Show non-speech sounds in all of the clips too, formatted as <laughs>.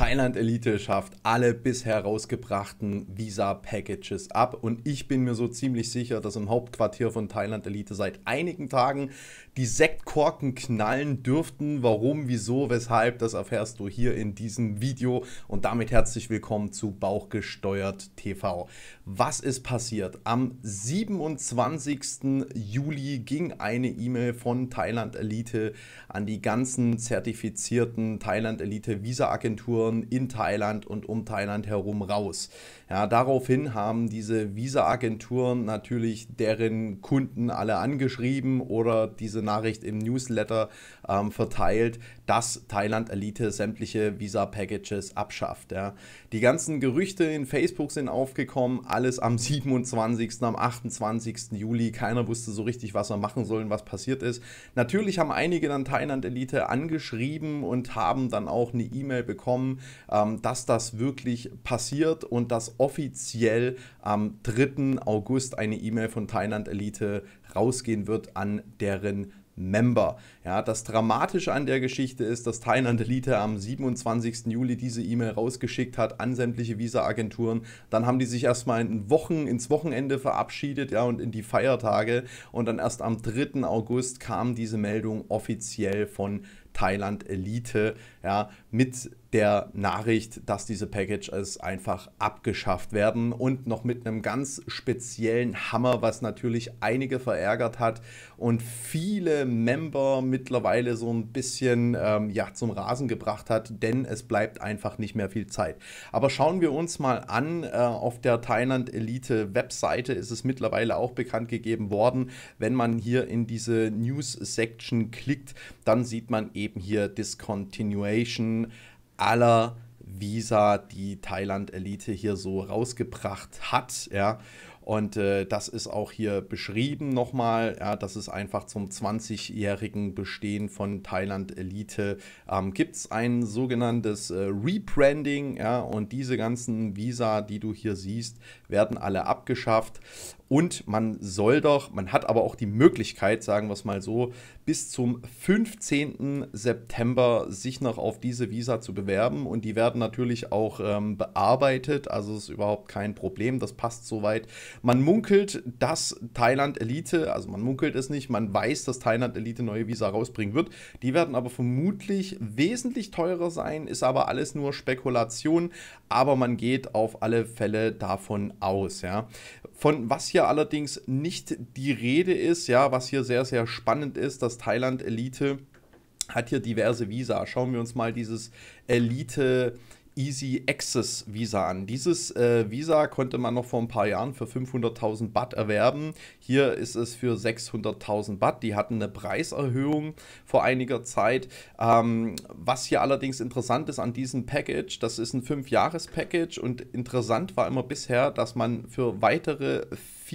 Thailand Elite schafft alle bisher rausgebrachten Visa-Packages ab und ich bin mir so ziemlich sicher, dass im Hauptquartier von Thailand Elite seit einigen Tagen die Sektkorken knallen dürften. Warum, wieso, weshalb, das erfährst du hier in diesem Video und damit herzlich willkommen zu Bauchgesteuert TV. Was ist passiert? Am 27. Juli ging eine E-Mail von Thailand Elite an die ganzen zertifizierten Thailand Elite Visa-Agenturen Stadion in Thailand und um Thailand herum raus. Ja, daraufhin haben diese Visa-Agenturen natürlich deren Kunden alle angeschrieben oder diese Nachricht im Newsletter ähm, verteilt, dass Thailand Elite sämtliche Visa-Packages abschafft. Ja. Die ganzen Gerüchte in Facebook sind aufgekommen, alles am 27., am 28. Juli. Keiner wusste so richtig, was er machen soll und was passiert ist. Natürlich haben einige dann Thailand Elite angeschrieben und haben dann auch eine E-Mail bekommen, ähm, dass das wirklich passiert und dass offiziell am 3. August eine E-Mail von Thailand Elite rausgehen wird an deren Member. Ja, das Dramatische an der Geschichte ist, dass Thailand Elite am 27. Juli diese E-Mail rausgeschickt hat an sämtliche Visa-Agenturen. Dann haben die sich erstmal in Wochen, ins Wochenende verabschiedet ja, und in die Feiertage. Und dann erst am 3. August kam diese Meldung offiziell von Thailand Elite, ja, mit der Nachricht, dass diese Packages einfach abgeschafft werden und noch mit einem ganz speziellen Hammer, was natürlich einige verärgert hat und viele Member mittlerweile so ein bisschen ähm, ja, zum Rasen gebracht hat, denn es bleibt einfach nicht mehr viel Zeit. Aber schauen wir uns mal an, äh, auf der Thailand Elite Webseite ist es mittlerweile auch bekannt gegeben worden, wenn man hier in diese News Section klickt, dann sieht man eben eben hier Discontinuation aller Visa, die Thailand-Elite hier so rausgebracht hat, ja. Und äh, das ist auch hier beschrieben nochmal, ja, dass es einfach zum 20-jährigen Bestehen von Thailand Elite ähm, gibt es ein sogenanntes äh, Rebranding. Ja, und diese ganzen Visa, die du hier siehst, werden alle abgeschafft. Und man soll doch, man hat aber auch die Möglichkeit, sagen wir es mal so, bis zum 15. September sich noch auf diese Visa zu bewerben. Und die werden natürlich auch ähm, bearbeitet. Also ist überhaupt kein Problem. Das passt soweit. Man munkelt, dass Thailand Elite, also man munkelt es nicht, man weiß, dass Thailand Elite neue Visa rausbringen wird. Die werden aber vermutlich wesentlich teurer sein. Ist aber alles nur Spekulation. Aber man geht auf alle Fälle davon aus. Ja. Von was hier hier allerdings nicht die Rede ist. Ja, was hier sehr, sehr spannend ist, dass Thailand Elite hat hier diverse Visa. Schauen wir uns mal dieses Elite Easy Access Visa an. Dieses äh, Visa konnte man noch vor ein paar Jahren für 500.000 Baht erwerben. Hier ist es für 600.000 Baht. Die hatten eine Preiserhöhung vor einiger Zeit. Ähm, was hier allerdings interessant ist an diesem Package, das ist ein 5-Jahres-Package und interessant war immer bisher, dass man für weitere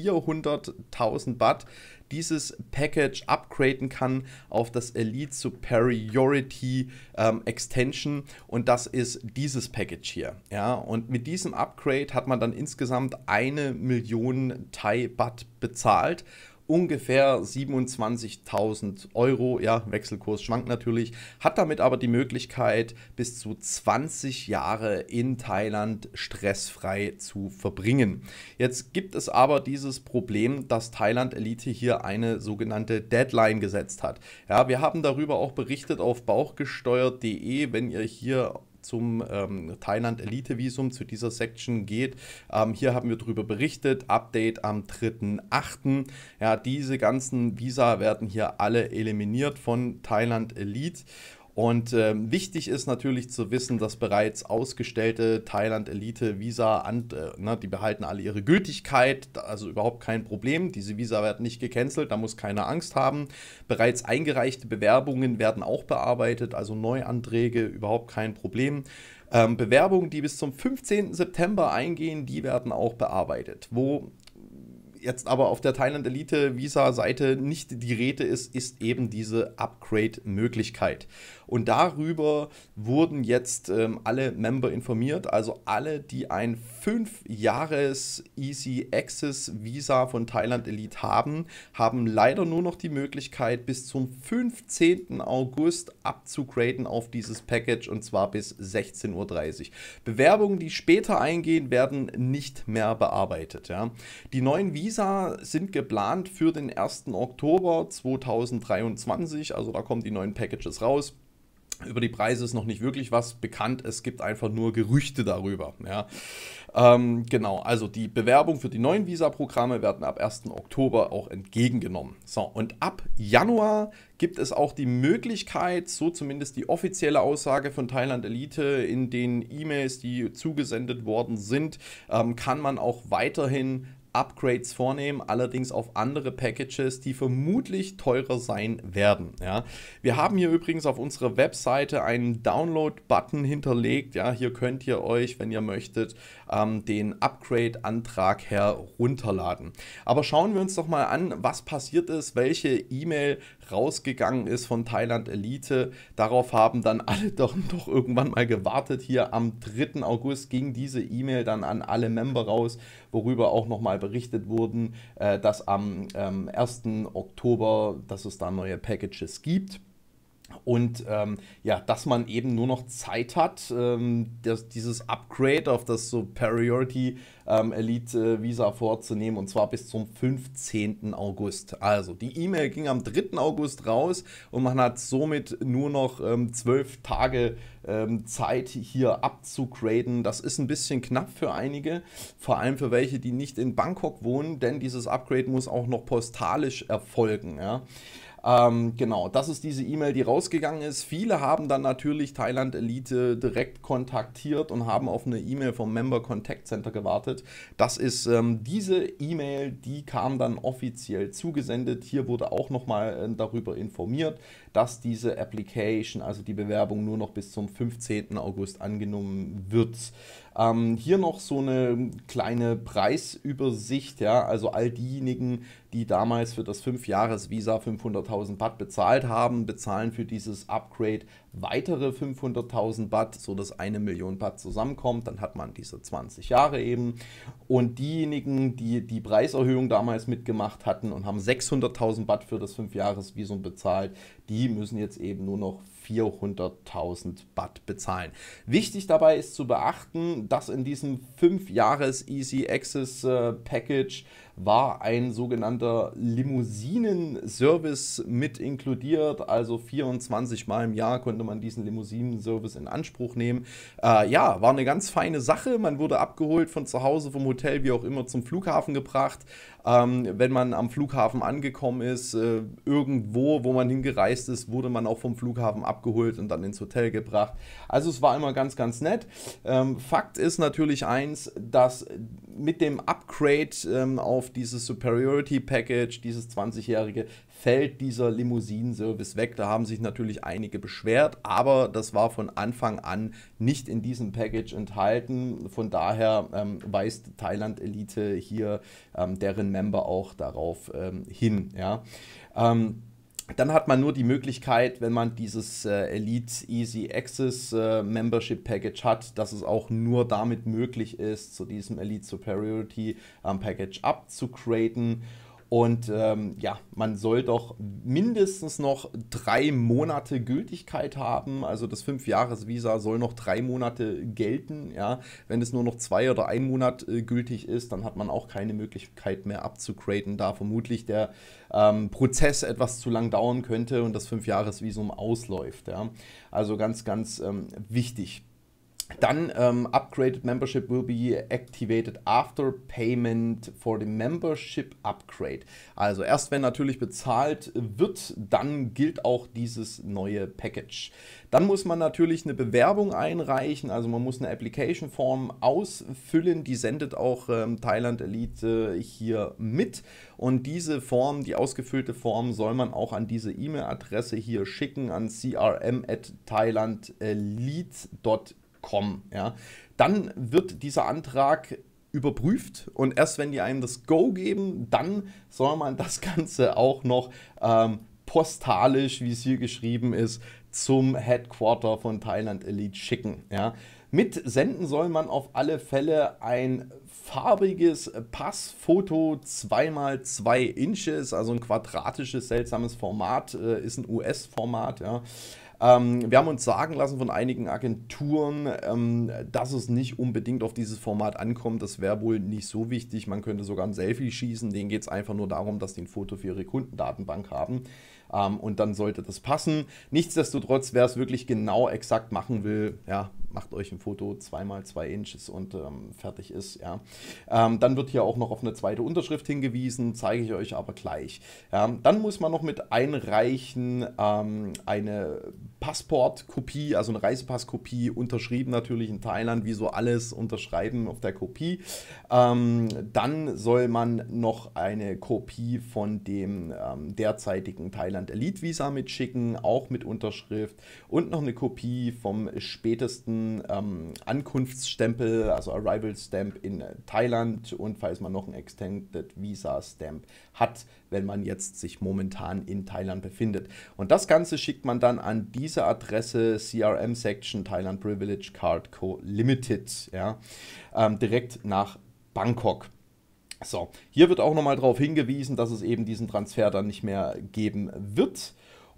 400.000 Baht dieses Package upgraden kann auf das Elite Superiority ähm, Extension und das ist dieses Package hier. Ja, und mit diesem Upgrade hat man dann insgesamt eine Million Thai Baht bezahlt ungefähr 27.000 Euro. Ja, Wechselkurs schwankt natürlich, hat damit aber die Möglichkeit, bis zu 20 Jahre in Thailand stressfrei zu verbringen. Jetzt gibt es aber dieses Problem, dass Thailand Elite hier eine sogenannte Deadline gesetzt hat. Ja, wir haben darüber auch berichtet auf bauchgesteuert.de, wenn ihr hier zum ähm, Thailand Elite Visum, zu dieser Section geht. Ähm, hier haben wir darüber berichtet. Update am 3.8. Ja, diese ganzen Visa werden hier alle eliminiert von Thailand Elite. Und ähm, wichtig ist natürlich zu wissen, dass bereits ausgestellte Thailand-Elite-Visa, äh, ne, die behalten alle ihre Gültigkeit, also überhaupt kein Problem. Diese Visa werden nicht gecancelt, da muss keiner Angst haben. Bereits eingereichte Bewerbungen werden auch bearbeitet, also Neuanträge, überhaupt kein Problem. Ähm, Bewerbungen, die bis zum 15. September eingehen, die werden auch bearbeitet. Wo jetzt aber auf der Thailand Elite Visa Seite nicht die Rede ist, ist eben diese Upgrade-Möglichkeit. Und darüber wurden jetzt ähm, alle Member informiert, also alle, die ein 5-Jahres Easy Access Visa von Thailand Elite haben, haben leider nur noch die Möglichkeit, bis zum 15. August abzugraden auf dieses Package und zwar bis 16.30 Uhr. Bewerbungen, die später eingehen, werden nicht mehr bearbeitet. Ja. Die neuen Visa Visa sind geplant für den 1. Oktober 2023. Also da kommen die neuen Packages raus. Über die Preise ist noch nicht wirklich was bekannt. Es gibt einfach nur Gerüchte darüber. Ja. Ähm, genau, also die Bewerbung für die neuen Visa-Programme werden ab 1. Oktober auch entgegengenommen. So, und ab Januar gibt es auch die Möglichkeit, so zumindest die offizielle Aussage von Thailand Elite in den E-Mails, die zugesendet worden sind, ähm, kann man auch weiterhin Upgrades vornehmen, allerdings auf andere Packages, die vermutlich teurer sein werden. Ja. Wir haben hier übrigens auf unserer Webseite einen Download-Button hinterlegt. Ja. Hier könnt ihr euch, wenn ihr möchtet, ähm, den Upgrade-Antrag herunterladen. Aber schauen wir uns doch mal an, was passiert ist, welche E-Mail rausgegangen ist von Thailand Elite. Darauf haben dann alle doch, doch irgendwann mal gewartet. Hier am 3. August ging diese E-Mail dann an alle Member raus, worüber auch nochmal berichtet wurden, äh, dass am 1. Ähm, Oktober, dass es da neue Packages gibt. Und ähm, ja, dass man eben nur noch Zeit hat, ähm, das, dieses Upgrade auf das Superiority ähm, Elite äh, Visa vorzunehmen und zwar bis zum 15. August. Also die E-Mail ging am 3. August raus und man hat somit nur noch ähm, zwölf Tage ähm, Zeit hier abzugraden. Das ist ein bisschen knapp für einige, vor allem für welche, die nicht in Bangkok wohnen, denn dieses Upgrade muss auch noch postalisch erfolgen. Ja. Ähm, genau, das ist diese E-Mail, die rausgegangen ist. Viele haben dann natürlich Thailand Elite direkt kontaktiert und haben auf eine E-Mail vom Member Contact Center gewartet. Das ist ähm, diese E-Mail, die kam dann offiziell zugesendet. Hier wurde auch nochmal äh, darüber informiert dass diese Application, also die Bewerbung, nur noch bis zum 15. August angenommen wird. Ähm, hier noch so eine kleine Preisübersicht, ja, also all diejenigen, die damals für das 5-Jahres-Visa 500.000 Baht bezahlt haben, bezahlen für dieses Upgrade weitere 500.000 Baht, sodass eine Million Baht zusammenkommt. Dann hat man diese 20 Jahre eben. Und diejenigen, die die Preiserhöhung damals mitgemacht hatten und haben 600.000 Baht für das 5-Jahres-Visum bezahlt, die müssen jetzt eben nur noch 400.000 Baht bezahlen. Wichtig dabei ist zu beachten, dass in diesem 5-Jahres-Easy Access äh, Package war ein sogenannter Limousinen-Service mit inkludiert. Also 24 Mal im Jahr konnte man diesen Limousinen-Service in Anspruch nehmen. Äh, ja, war eine ganz feine Sache. Man wurde abgeholt von zu Hause, vom Hotel, wie auch immer, zum Flughafen gebracht. Ähm, wenn man am Flughafen angekommen ist, äh, irgendwo, wo man hingereist ist, wurde man auch vom Flughafen abgeholt und dann ins Hotel gebracht. Also es war immer ganz, ganz nett. Ähm, Fakt ist natürlich eins, dass mit dem Upgrade ähm, auf dieses Superiority Package, dieses 20-jährige, fällt dieser Limousinen-Service weg. Da haben sich natürlich einige beschwert, aber das war von Anfang an nicht in diesem Package enthalten. Von daher ähm, weist Thailand Elite hier ähm, deren Member auch darauf ähm, hin. Ja. Ähm, dann hat man nur die Möglichkeit, wenn man dieses äh, Elite Easy Access äh, Membership Package hat, dass es auch nur damit möglich ist, zu diesem Elite Superiority ähm, Package abzugraden. Und ähm, ja, man soll doch mindestens noch drei Monate Gültigkeit haben. Also das Fünf-Jahres-Visa soll noch drei Monate gelten. Ja? Wenn es nur noch zwei oder ein Monat äh, gültig ist, dann hat man auch keine Möglichkeit mehr abzugraden, da vermutlich der ähm, Prozess etwas zu lang dauern könnte und das Fünf-Jahres-Visum ausläuft. Ja? Also ganz, ganz ähm, wichtig. Dann ähm, upgraded membership will be activated after payment for the membership upgrade. Also erst wenn natürlich bezahlt wird, dann gilt auch dieses neue Package. Dann muss man natürlich eine Bewerbung einreichen, also man muss eine Application Form ausfüllen, die sendet auch ähm, Thailand Elite äh, hier mit und diese Form, die ausgefüllte Form soll man auch an diese E-Mail-Adresse hier schicken an crm at thailandelite.com kommen. Ja. Dann wird dieser Antrag überprüft und erst wenn die einem das Go geben, dann soll man <laughs> das Ganze auch noch ähm, postalisch, wie es hier geschrieben ist, zum Headquarter von Thailand Elite schicken. Ja. Mit senden soll man auf alle Fälle ein farbiges Passfoto 2x2 Inches, also ein quadratisches, seltsames Format, äh, ist ein US-Format. Ja. Ähm, wir haben uns sagen lassen von einigen Agenturen, ähm, dass es nicht unbedingt auf dieses Format ankommt. Das wäre wohl nicht so wichtig. Man könnte sogar ein Selfie schießen. Denen geht es einfach nur darum, dass die ein Foto für ihre Kundendatenbank haben. Ähm, und dann sollte das passen. Nichtsdestotrotz, wer es wirklich genau exakt machen will, ja, macht euch ein Foto 2x2 Inches und ähm, fertig ist. Ja. Ähm, dann wird hier auch noch auf eine zweite Unterschrift hingewiesen, zeige ich euch aber gleich. Ähm, dann muss man noch mit einreichen ähm, eine Passportkopie, also eine Reisepasskopie, unterschrieben natürlich in Thailand, wie so alles unterschreiben auf der Kopie. Ähm, dann soll man noch eine Kopie von dem ähm, derzeitigen Thailand Elite Visa mitschicken, auch mit Unterschrift und noch eine Kopie vom spätesten ähm, Ankunftsstempel, also Arrival Stamp in Thailand und falls man noch einen Extended Visa Stamp hat, wenn man jetzt sich momentan in Thailand befindet. Und das Ganze schickt man dann an diese Adresse CRM Section Thailand Privilege Card Co. Limited, ja, ähm, direkt nach Bangkok. So, hier wird auch nochmal darauf hingewiesen, dass es eben diesen Transfer dann nicht mehr geben wird.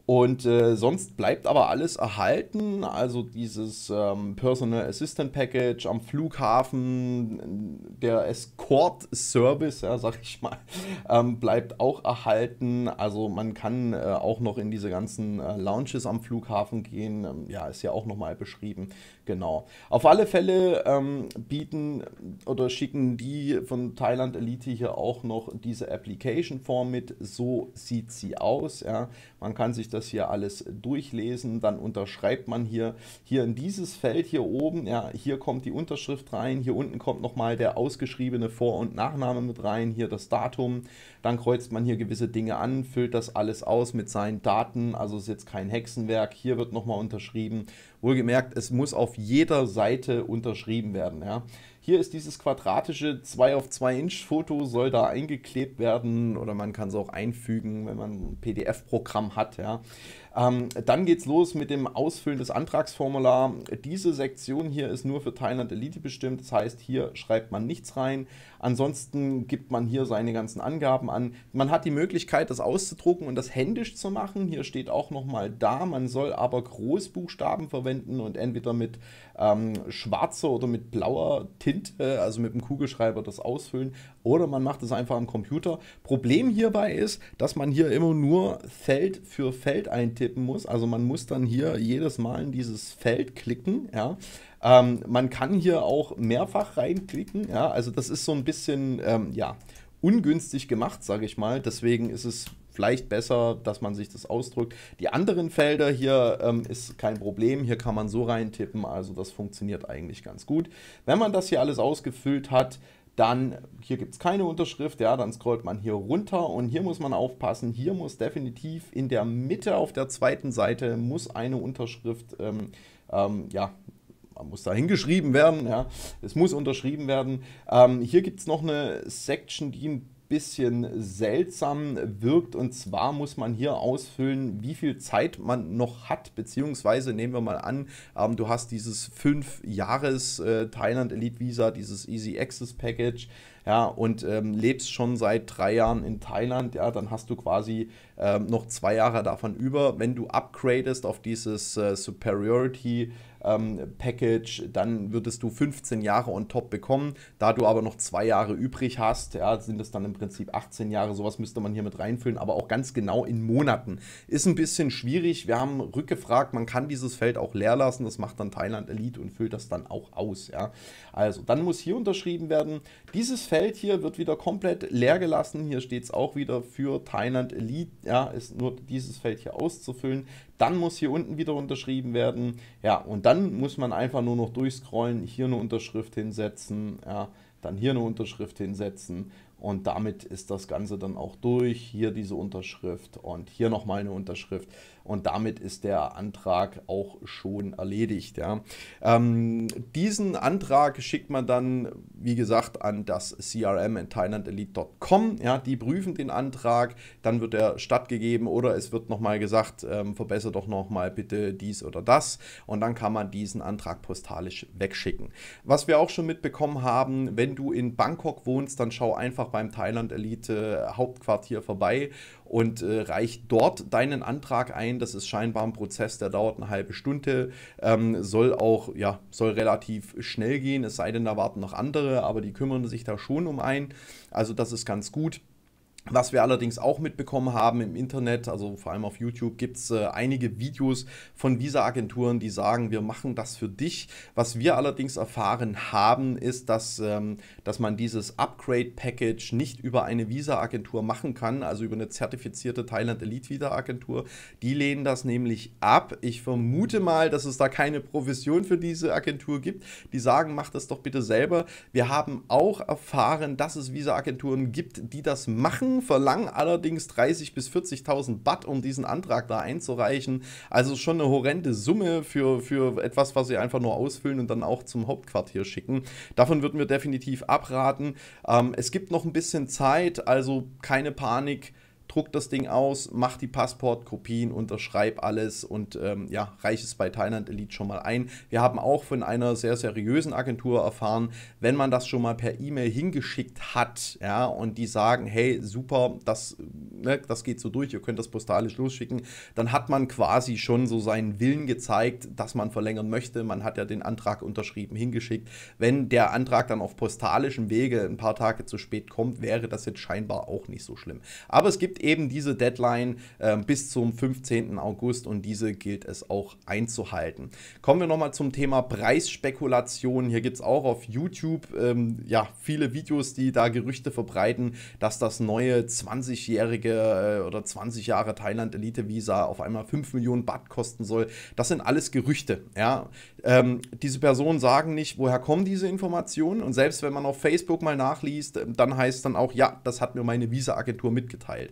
Und äh, sonst bleibt aber alles erhalten, also dieses ähm, Personal Assistant Package am Flughafen, der Escort Service, ja, sag ich mal, <laughs> ähm, bleibt auch erhalten. Also man kann äh, auch noch in diese ganzen äh, Lounges am Flughafen gehen, ähm, ja, ist ja auch nochmal beschrieben, genau. Auf alle Fälle ähm, bieten oder schicken die von Thailand Elite hier auch noch diese Application Form mit, so sieht sie aus, ja. Man kann sich das das hier alles durchlesen, dann unterschreibt man hier, hier in dieses Feld hier oben, ja, hier kommt die Unterschrift rein, hier unten kommt nochmal der ausgeschriebene Vor- und Nachname mit rein, hier das Datum, dann kreuzt man hier gewisse Dinge an, füllt das alles aus mit seinen Daten, also ist jetzt kein Hexenwerk, hier wird nochmal unterschrieben, wohlgemerkt, es muss auf jeder Seite unterschrieben werden, ja. Hier ist dieses quadratische 2 auf 2 Inch Foto, soll da eingeklebt werden oder man kann es auch einfügen, wenn man ein PDF-Programm hat. Ja. Ähm, dann es los mit dem Ausfüllen des Antragsformular. Diese Sektion hier ist nur für Thailand Elite bestimmt. Das heißt, hier schreibt man nichts rein. Ansonsten gibt man hier seine ganzen Angaben an. Man hat die Möglichkeit, das auszudrucken und das händisch zu machen. Hier steht auch nochmal da, man soll aber Großbuchstaben verwenden und entweder mit ähm, schwarzer oder mit blauer Tinte, also mit einem Kugelschreiber, das ausfüllen. Oder man macht es einfach am Computer. Problem hierbei ist, dass man hier immer nur Feld für Feld eintippt tippen muss. Also man muss dann hier jedes Mal in dieses Feld klicken. Ja. Ähm, man kann hier auch mehrfach reinklicken. Ja. Also das ist so ein bisschen ähm, ja, ungünstig gemacht, sage ich mal. Deswegen ist es vielleicht besser, dass man sich das ausdrückt. Die anderen Felder hier ähm, ist kein Problem, hier kann man so reintippen, also das funktioniert eigentlich ganz gut. Wenn man das hier alles ausgefüllt hat, dann hier gibt es keine Unterschrift, ja, dann scrollt man hier runter und hier muss man aufpassen, hier muss definitiv in der Mitte auf der zweiten Seite muss eine Unterschrift, ähm, ähm, ja, man muss da hingeschrieben werden, ja, es muss unterschrieben werden. Ähm, hier gibt es noch eine Section, die ein bisschen seltsam wirkt. Und zwar muss man hier ausfüllen, wie viel Zeit man noch hat, beziehungsweise nehmen wir mal an, ähm, du hast dieses 5-Jahres-Thailand Elite Visa, dieses Easy Access Package, ja, und ähm, lebst schon seit drei Jahren in Thailand, ja, dann hast du quasi ähm, noch zwei Jahre davon über. Wenn du upgradest auf dieses äh, Superiority ähm, Package, dann würdest du 15 Jahre on top bekommen. Da du aber noch zwei Jahre übrig hast, ja, sind es dann im Prinzip 18 Jahre. Sowas müsste man hier mit reinfüllen, aber auch ganz genau in Monaten. Ist ein bisschen schwierig. Wir haben rückgefragt, man kann dieses Feld auch leer lassen. Das macht dann Thailand Elite und füllt das dann auch aus. Ja. Also, dann muss hier unterschrieben werden. Dieses Feld hier wird wieder komplett leer gelassen. Hier steht es auch wieder für Thailand Elite. Ja, ist nur dieses Feld hier auszufüllen. Dann muss hier unten wieder unterschrieben werden. Ja, und dann muss man einfach nur noch durchscrollen, hier eine Unterschrift hinsetzen, ja, dann hier eine Unterschrift hinsetzen. Und damit ist das Ganze dann auch durch. Hier diese Unterschrift und hier nochmal eine Unterschrift und damit ist der Antrag auch schon erledigt. Ja. Ähm, diesen Antrag schickt man dann, wie gesagt, an das CRM in thailandelite.com. Ja, die prüfen den Antrag, dann wird er stattgegeben oder es wird nochmal gesagt, ähm, verbessere doch nochmal bitte dies oder das und dann kann man diesen Antrag postalisch wegschicken. Was wir auch schon mitbekommen haben, wenn du in Bangkok wohnst, dann schau einfach beim Thailand Elite Hauptquartier vorbei und äh, reich dort deinen Antrag ein. Das ist scheinbar ein Prozess, der dauert eine halbe Stunde, ähm, soll auch, ja, soll relativ schnell gehen, es sei denn, da warten noch andere, aber die kümmern sich da schon um einen. Also das ist ganz gut. Was wir allerdings auch mitbekommen haben im Internet, also vor allem auf YouTube, gibt es äh, einige Videos von Visa-Agenturen, die sagen, wir machen das für dich. Was wir allerdings erfahren haben, ist, dass, ähm, dass man dieses Upgrade-Package nicht über eine Visa-Agentur machen kann, also über eine zertifizierte Thailand Elite Visa-Agentur. Die lehnen das nämlich ab. Ich vermute mal, dass es da keine Provision für diese Agentur gibt. Die sagen, mach das doch bitte selber. Wir haben auch erfahren, dass es Visa-Agenturen gibt, die das machen verlangen allerdings 30.000 bis 40.000 Baht, um diesen Antrag da einzureichen. Also schon eine horrende Summe für, für etwas, was sie einfach nur ausfüllen und dann auch zum Hauptquartier schicken. Davon würden wir definitiv abraten. Ähm, es gibt noch ein bisschen Zeit, also keine Panik druck das Ding aus, mach die Passportkopien, unterschreib alles und ähm, ja, reich es bei Thailand Elite schon mal ein. Wir haben auch von einer sehr seriösen Agentur erfahren, wenn man das schon mal per E-Mail hingeschickt hat, ja, und die sagen, hey, super, das, ne, das geht so durch, ihr könnt das postalisch losschicken, dann hat man quasi schon so seinen Willen gezeigt, dass man verlängern möchte. Man hat ja den Antrag unterschrieben, hingeschickt. Wenn der Antrag dann auf postalischem Wege ein paar Tage zu spät kommt, wäre das jetzt scheinbar auch nicht so schlimm. Aber es gibt eben diese Deadline äh, bis zum 15. August und diese gilt es auch einzuhalten. Kommen wir nochmal zum Thema Preisspekulation. Hier gibt es auch auf YouTube ähm, ja, viele Videos, die da Gerüchte verbreiten, dass das neue 20-jährige äh, oder 20 Jahre Thailand Elite Visa auf einmal 5 Millionen Baht kosten soll. Das sind alles Gerüchte. Ja? Ähm, diese Personen sagen nicht, woher kommen diese Informationen und selbst wenn man auf Facebook mal nachliest, ähm, dann heißt dann auch, ja, das hat mir meine Visa-Agentur mitgeteilt.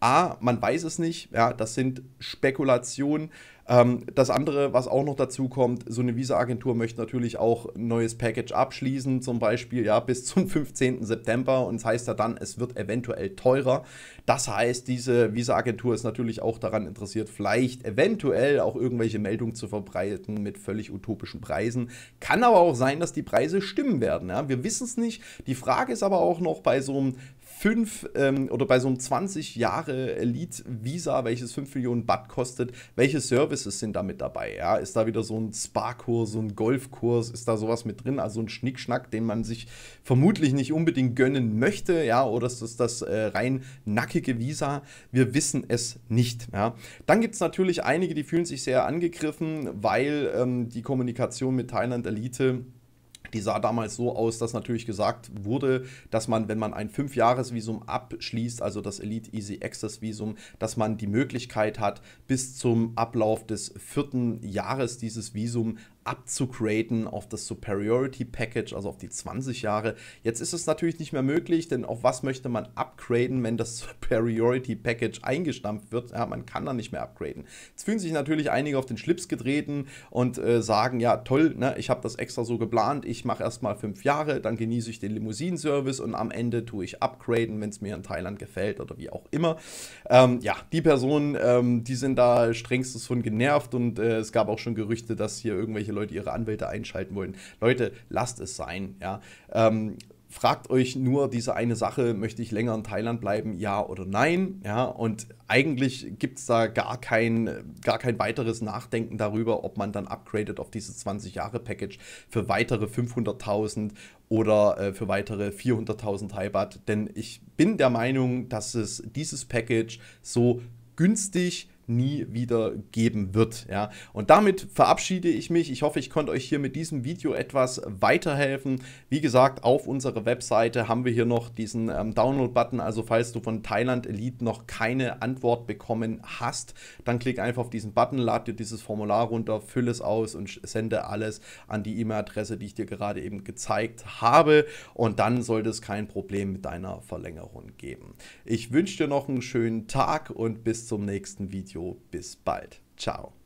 A, man weiß es nicht, ja, das sind Spekulationen. Ähm, das andere, was auch noch dazu kommt, so eine Visa-Agentur möchte natürlich auch ein neues Package abschließen, zum Beispiel ja, bis zum 15. <laughs> September und es das heißt ja dann, es wird eventuell teurer. Das heißt, diese Visa-Agentur ist natürlich auch daran interessiert, vielleicht eventuell auch irgendwelche Meldungen zu verbreiten mit völlig utopischen Preisen. Kann aber auch sein, dass die Preise stimmen werden. Ja? Wir wissen es nicht. Die Frage ist aber auch noch bei so einem fünf ähm, oder bei so einem 20 Jahre Elite Visa, welches 5 Millionen Baht kostet, welche Services sind da mit dabei? Ja? Ist da wieder so ein Spa-Kurs, so ein Golfkurs, ist da sowas mit drin? Also ein Schnickschnack, den man sich vermutlich nicht unbedingt gönnen möchte, ja, oder ist das das äh, rein nackige Visa? Wir wissen es nicht. Ja? Dann gibt es natürlich einige, die fühlen sich sehr angegriffen, weil ähm, die Kommunikation mit Thailand Elite die sah damals so aus, dass natürlich gesagt wurde, dass man, wenn man ein Fünfjahresvisum abschließt, also das Elite Easy Access Visum, dass man die Möglichkeit hat, bis zum Ablauf des vierten Jahres dieses Visum abzugraden auf das Superiority Package, also auf die 20 Jahre. Jetzt ist es natürlich nicht mehr möglich, denn auf was möchte man upgraden, wenn das <laughs> Superiority Package eingestampft wird? Ja, man kann da nicht mehr upgraden. Jetzt fühlen sich natürlich einige auf den Schlips getreten und äh, sagen, ja toll, ne, ich habe das extra so geplant, ich mache erstmal fünf Jahre, dann genieße ich den Limousinen-Service und am Ende tue ich upgraden, wenn es mir in Thailand gefällt oder wie auch immer. Ähm, ja, die Personen, ähm, die sind da strengstens von genervt und äh, es gab auch schon Gerüchte, dass hier irgendwelche Leute ihre Anwälte einschalten wollen. Leute, lasst es sein. Ja? Ähm, fragt euch nur diese eine Sache, möchte ich länger in Thailand bleiben, ja oder nein. Ja, und eigentlich gibt es da gar kein, gar kein weiteres Nachdenken darüber, ob man dann upgradet auf dieses 20-Jahre-Package für weitere 500.000 oder äh, für weitere 400.000 Thai-Baht. Denn ich bin der Meinung, dass es dieses Package so günstig nie wieder geben wird. Ja. Und damit verabschiede ich mich. Ich hoffe, ich konnte euch hier mit diesem Video etwas weiterhelfen. Wie gesagt, auf unserer Webseite haben wir hier noch diesen ähm, Download-Button. Also falls du von Thailand Elite noch keine Antwort bekommen hast, dann klick einfach auf diesen Button, lad dir dieses Formular runter, fülle es aus und sende alles an die E-Mail-Adresse, die ich dir gerade eben gezeigt habe. Und dann sollte es kein Problem mit deiner Verlängerung geben. Ich wünsche dir noch einen schönen Tag und bis zum nächsten Video jo, bis bald. Ciao.